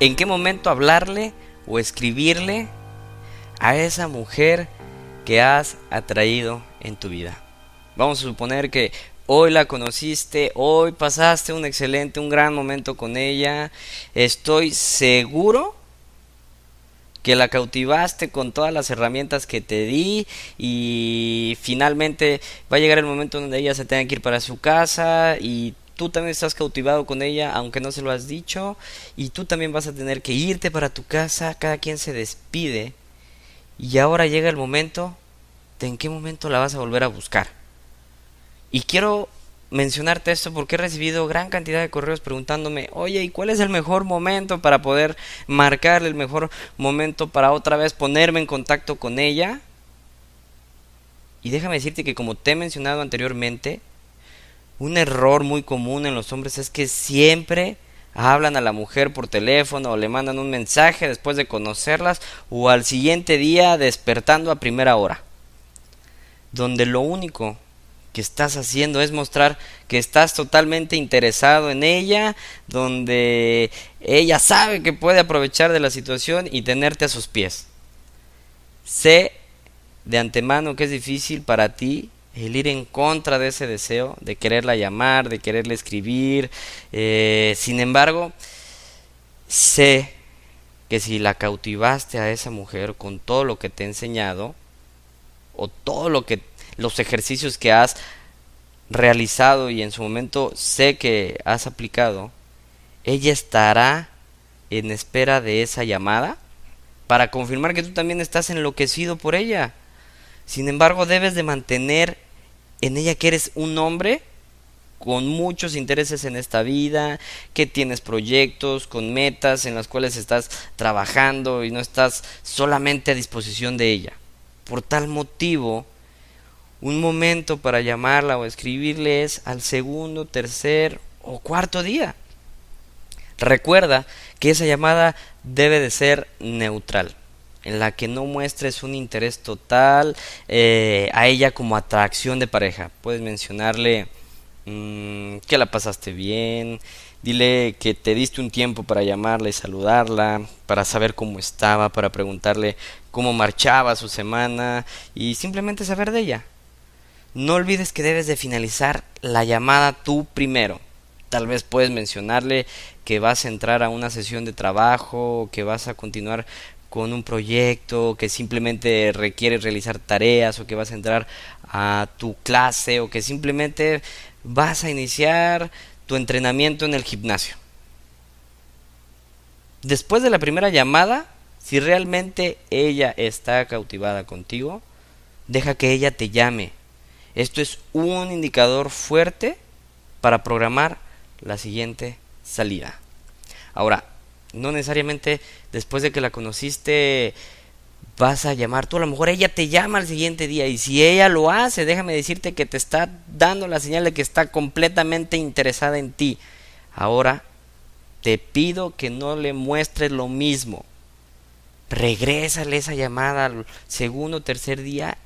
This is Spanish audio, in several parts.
en qué momento hablarle o escribirle a esa mujer que has atraído en tu vida. Vamos a suponer que hoy la conociste, hoy pasaste un excelente, un gran momento con ella. Estoy seguro que la cautivaste con todas las herramientas que te di y finalmente va a llegar el momento donde ella se tenga que ir para su casa y tú también estás cautivado con ella, aunque no se lo has dicho, y tú también vas a tener que irte para tu casa, cada quien se despide, y ahora llega el momento de en qué momento la vas a volver a buscar. Y quiero mencionarte esto porque he recibido gran cantidad de correos preguntándome, oye, ¿y cuál es el mejor momento para poder marcar el mejor momento para otra vez ponerme en contacto con ella? Y déjame decirte que como te he mencionado anteriormente, un error muy común en los hombres es que siempre hablan a la mujer por teléfono o le mandan un mensaje después de conocerlas o al siguiente día despertando a primera hora. Donde lo único que estás haciendo es mostrar que estás totalmente interesado en ella, donde ella sabe que puede aprovechar de la situación y tenerte a sus pies. Sé de antemano que es difícil para ti el ir en contra de ese deseo, de quererla llamar, de quererle escribir. Eh, sin embargo, sé que si la cautivaste a esa mujer con todo lo que te he enseñado, o todo lo que los ejercicios que has realizado y en su momento sé que has aplicado, ella estará en espera de esa llamada para confirmar que tú también estás enloquecido por ella. Sin embargo, debes de mantener en ella que eres un hombre con muchos intereses en esta vida, que tienes proyectos, con metas en las cuales estás trabajando y no estás solamente a disposición de ella. Por tal motivo, un momento para llamarla o escribirle es al segundo, tercer o cuarto día. Recuerda que esa llamada debe de ser neutral en la que no muestres un interés total eh, a ella como atracción de pareja. Puedes mencionarle mm, que la pasaste bien, dile que te diste un tiempo para llamarla y saludarla, para saber cómo estaba, para preguntarle cómo marchaba su semana y simplemente saber de ella. No olvides que debes de finalizar la llamada tú primero. Tal vez puedes mencionarle que vas a entrar a una sesión de trabajo, que vas a continuar con un proyecto que simplemente requiere realizar tareas o que vas a entrar a tu clase o que simplemente vas a iniciar tu entrenamiento en el gimnasio. Después de la primera llamada, si realmente ella está cautivada contigo, deja que ella te llame. Esto es un indicador fuerte para programar la siguiente salida. Ahora, no necesariamente después de que la conociste vas a llamar tú, a lo mejor ella te llama al siguiente día y si ella lo hace, déjame decirte que te está dando la señal de que está completamente interesada en ti. Ahora te pido que no le muestres lo mismo. Regrésale esa llamada al segundo o tercer día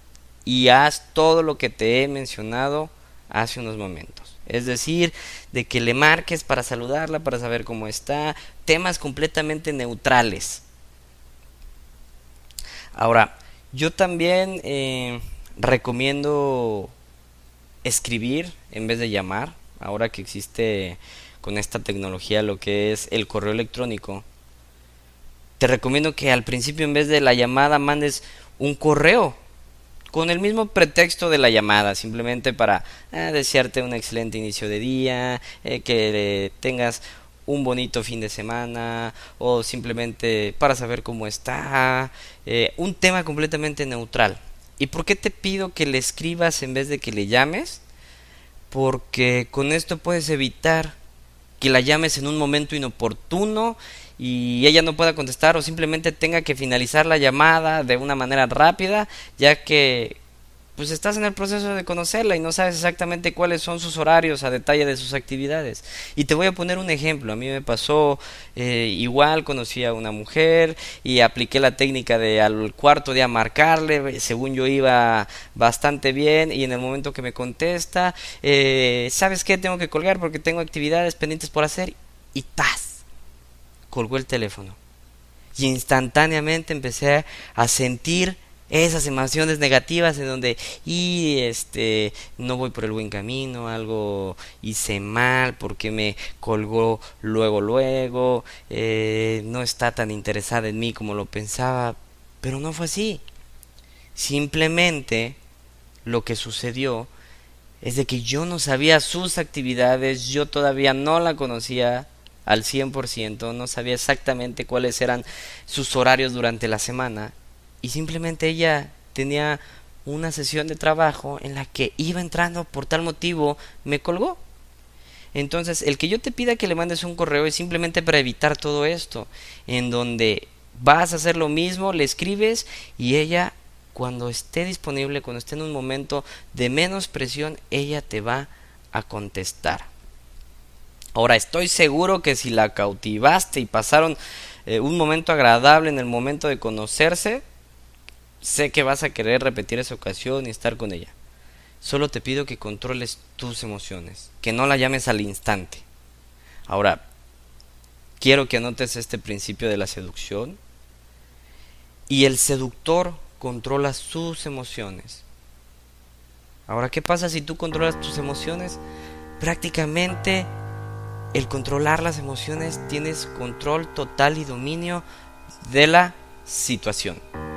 y haz todo lo que te he mencionado hace unos momentos. Es decir, de que le marques para saludarla, para saber cómo está. Temas completamente neutrales. Ahora, yo también eh, recomiendo escribir en vez de llamar. Ahora que existe con esta tecnología lo que es el correo electrónico. Te recomiendo que al principio en vez de la llamada mandes un correo con el mismo pretexto de la llamada, simplemente para eh, desearte un excelente inicio de día, eh, que tengas un bonito fin de semana o simplemente para saber cómo está, eh, un tema completamente neutral. ¿Y por qué te pido que le escribas en vez de que le llames? Porque con esto puedes evitar que la llames en un momento inoportuno y ella no pueda contestar o simplemente tenga que finalizar la llamada de una manera rápida, ya que pues estás en el proceso de conocerla y no sabes exactamente cuáles son sus horarios a detalle de sus actividades. Y te voy a poner un ejemplo. A mí me pasó eh, igual, conocí a una mujer y apliqué la técnica de al cuarto día marcarle, eh, según yo iba bastante bien y en el momento que me contesta, eh, ¿sabes qué? Tengo que colgar porque tengo actividades pendientes por hacer y tas colgó el teléfono. Y instantáneamente empecé a sentir esas emociones negativas en donde y este no voy por el buen camino, algo hice mal, porque me colgó luego luego, eh, no está tan interesada en mí como lo pensaba, pero no fue así. Simplemente lo que sucedió es de que yo no sabía sus actividades, yo todavía no la conocía, al 100%, no sabía exactamente cuáles eran sus horarios durante la semana y simplemente ella tenía una sesión de trabajo en la que iba entrando por tal motivo, me colgó. Entonces, el que yo te pida que le mandes un correo es simplemente para evitar todo esto, en donde vas a hacer lo mismo, le escribes y ella, cuando esté disponible, cuando esté en un momento de menos presión, ella te va a contestar. Ahora estoy seguro que si la cautivaste y pasaron eh, un momento agradable en el momento de conocerse, sé que vas a querer repetir esa ocasión y estar con ella. Solo te pido que controles tus emociones, que no la llames al instante. Ahora, quiero que anotes este principio de la seducción. Y el seductor controla sus emociones. Ahora, ¿qué pasa si tú controlas tus emociones? Prácticamente el controlar las emociones tienes control total y dominio de la situación.